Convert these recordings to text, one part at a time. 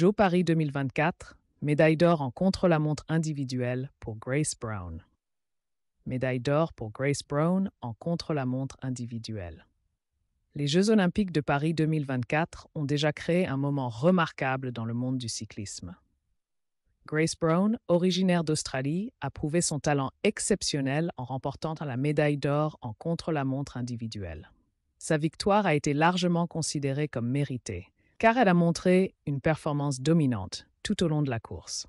Jeux Paris 2024, médaille d'or en contre-la-montre individuelle pour Grace Brown. Médaille d'or pour Grace Brown en contre-la-montre individuelle. Les Jeux olympiques de Paris 2024 ont déjà créé un moment remarquable dans le monde du cyclisme. Grace Brown, originaire d'Australie, a prouvé son talent exceptionnel en remportant la médaille d'or en contre-la-montre individuelle. Sa victoire a été largement considérée comme méritée, car elle a montré une performance dominante tout au long de la course.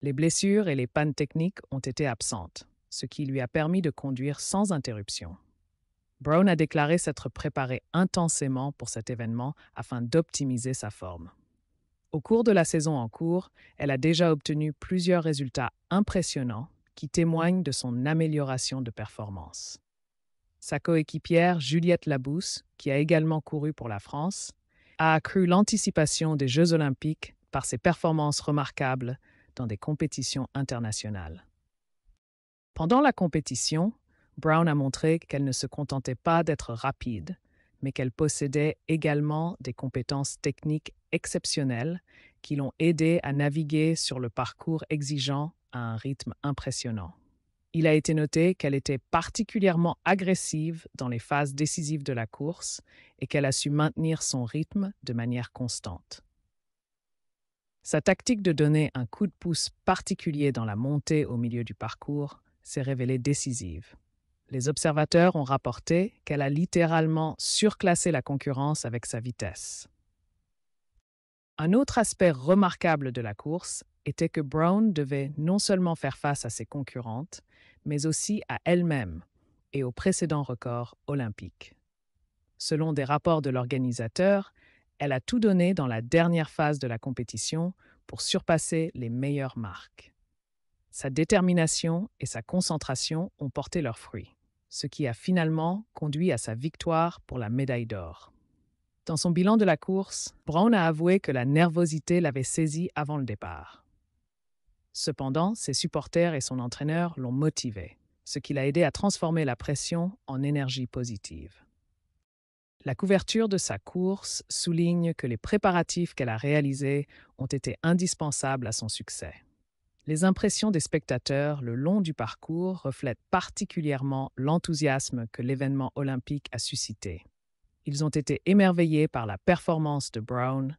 Les blessures et les pannes techniques ont été absentes, ce qui lui a permis de conduire sans interruption. Brown a déclaré s'être préparé intensément pour cet événement afin d'optimiser sa forme. Au cours de la saison en cours, elle a déjà obtenu plusieurs résultats impressionnants qui témoignent de son amélioration de performance. Sa coéquipière Juliette Labousse, qui a également couru pour la France, a accru l'anticipation des Jeux olympiques par ses performances remarquables dans des compétitions internationales. Pendant la compétition, Brown a montré qu'elle ne se contentait pas d'être rapide, mais qu'elle possédait également des compétences techniques exceptionnelles qui l'ont aidée à naviguer sur le parcours exigeant à un rythme impressionnant. Il a été noté qu'elle était particulièrement agressive dans les phases décisives de la course et qu'elle a su maintenir son rythme de manière constante. Sa tactique de donner un coup de pouce particulier dans la montée au milieu du parcours s'est révélée décisive. Les observateurs ont rapporté qu'elle a littéralement surclassé la concurrence avec sa vitesse. Un autre aspect remarquable de la course était que Brown devait non seulement faire face à ses concurrentes, mais aussi à elle-même et aux précédents records olympiques. Selon des rapports de l'organisateur, elle a tout donné dans la dernière phase de la compétition pour surpasser les meilleures marques. Sa détermination et sa concentration ont porté leurs fruits, ce qui a finalement conduit à sa victoire pour la médaille d'or. Dans son bilan de la course, Brown a avoué que la nervosité l'avait saisi avant le départ. Cependant, ses supporters et son entraîneur l'ont motivé, ce qui l'a aidé à transformer la pression en énergie positive. La couverture de sa course souligne que les préparatifs qu'elle a réalisés ont été indispensables à son succès. Les impressions des spectateurs le long du parcours reflètent particulièrement l'enthousiasme que l'événement olympique a suscité, ils ont été émerveillés par la performance de Brown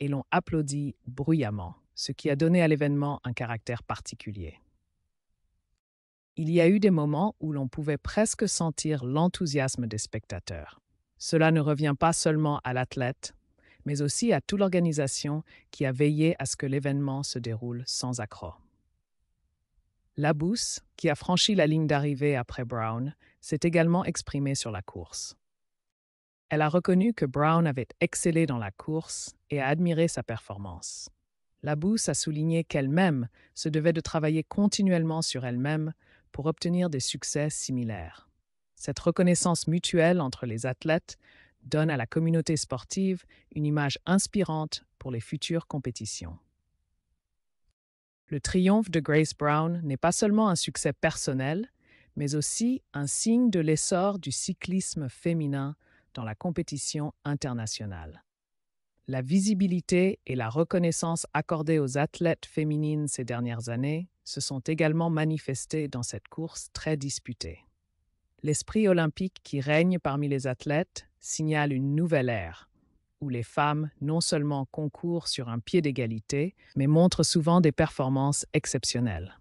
et l'ont applaudi bruyamment, ce qui a donné à l'événement un caractère particulier. Il y a eu des moments où l'on pouvait presque sentir l'enthousiasme des spectateurs. Cela ne revient pas seulement à l'athlète, mais aussi à toute l'organisation qui a veillé à ce que l'événement se déroule sans accroc. Labousse, qui a franchi la ligne d'arrivée après Brown, s'est également exprimée sur la course. Elle a reconnu que Brown avait excellé dans la course et a admiré sa performance. La bouse a souligné qu'elle-même se devait de travailler continuellement sur elle-même pour obtenir des succès similaires. Cette reconnaissance mutuelle entre les athlètes donne à la communauté sportive une image inspirante pour les futures compétitions. Le triomphe de Grace Brown n'est pas seulement un succès personnel, mais aussi un signe de l'essor du cyclisme féminin dans la compétition internationale. La visibilité et la reconnaissance accordées aux athlètes féminines ces dernières années se sont également manifestées dans cette course très disputée. L'esprit olympique qui règne parmi les athlètes signale une nouvelle ère, où les femmes non seulement concourent sur un pied d'égalité, mais montrent souvent des performances exceptionnelles.